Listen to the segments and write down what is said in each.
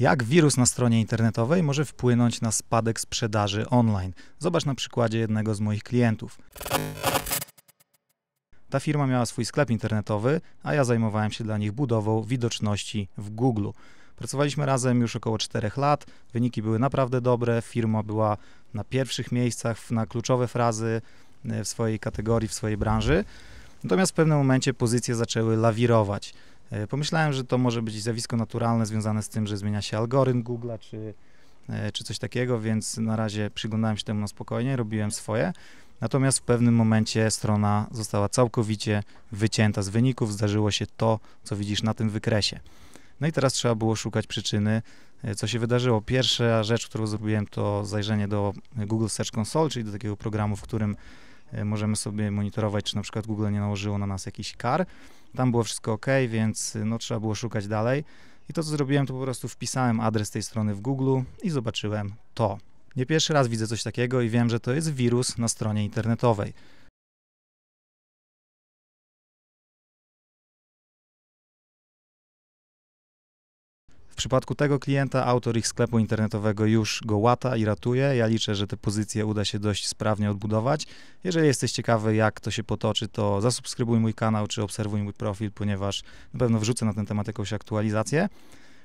Jak wirus na stronie internetowej może wpłynąć na spadek sprzedaży online? Zobacz na przykładzie jednego z moich klientów. Ta firma miała swój sklep internetowy, a ja zajmowałem się dla nich budową widoczności w Google. Pracowaliśmy razem już około 4 lat, wyniki były naprawdę dobre, firma była na pierwszych miejscach na kluczowe frazy e, w swojej kategorii, w swojej branży. Natomiast w pewnym momencie pozycje zaczęły lawirować. E, pomyślałem, że to może być zjawisko naturalne związane z tym, że zmienia się algorytm Google'a czy, e, czy coś takiego, więc na razie przyglądałem się temu na spokojnie, robiłem swoje. Natomiast w pewnym momencie strona została całkowicie wycięta z wyników, zdarzyło się to, co widzisz na tym wykresie. No i teraz trzeba było szukać przyczyny, e, co się wydarzyło. Pierwsza rzecz, którą zrobiłem, to zajrzenie do Google Search Console, czyli do takiego programu, w którym możemy sobie monitorować, czy na przykład Google nie nałożyło na nas jakiś kar. Tam było wszystko ok, więc y, no, trzeba było szukać dalej. I to, co zrobiłem, to po prostu wpisałem adres tej strony w Google i zobaczyłem to. Nie pierwszy raz widzę coś takiego i wiem, że to jest wirus na stronie internetowej. przypadku tego klienta autor ich sklepu internetowego już go łata i ratuje. Ja liczę, że te pozycje uda się dość sprawnie odbudować. Jeżeli jesteś ciekawy, jak to się potoczy, to zasubskrybuj mój kanał czy obserwuj mój profil, ponieważ na pewno wrzucę na ten temat jakąś aktualizację.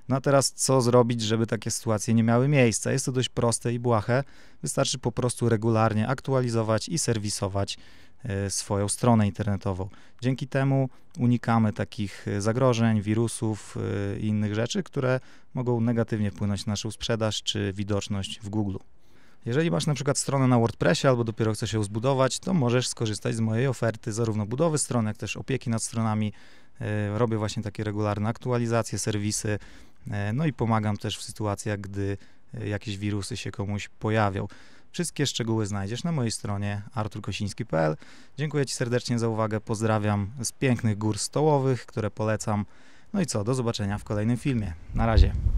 No a teraz co zrobić, żeby takie sytuacje nie miały miejsca? Jest to dość proste i błahe. Wystarczy po prostu regularnie aktualizować i serwisować e, swoją stronę internetową. Dzięki temu unikamy takich e, zagrożeń, wirusów e, i innych rzeczy, które mogą negatywnie wpłynąć na naszą sprzedaż czy widoczność w Google. Jeżeli masz na przykład stronę na WordPressie albo dopiero chcesz ją zbudować, to możesz skorzystać z mojej oferty zarówno budowy stron, jak też opieki nad stronami. Robię właśnie takie regularne aktualizacje, serwisy, E, no i pomagam też w sytuacjach, gdy e, jakieś wirusy się komuś pojawią. Wszystkie szczegóły znajdziesz na mojej stronie arturkosiński.pl. Dziękuję Ci serdecznie za uwagę. Pozdrawiam z pięknych gór stołowych, które polecam. No i co, do zobaczenia w kolejnym filmie. Na razie.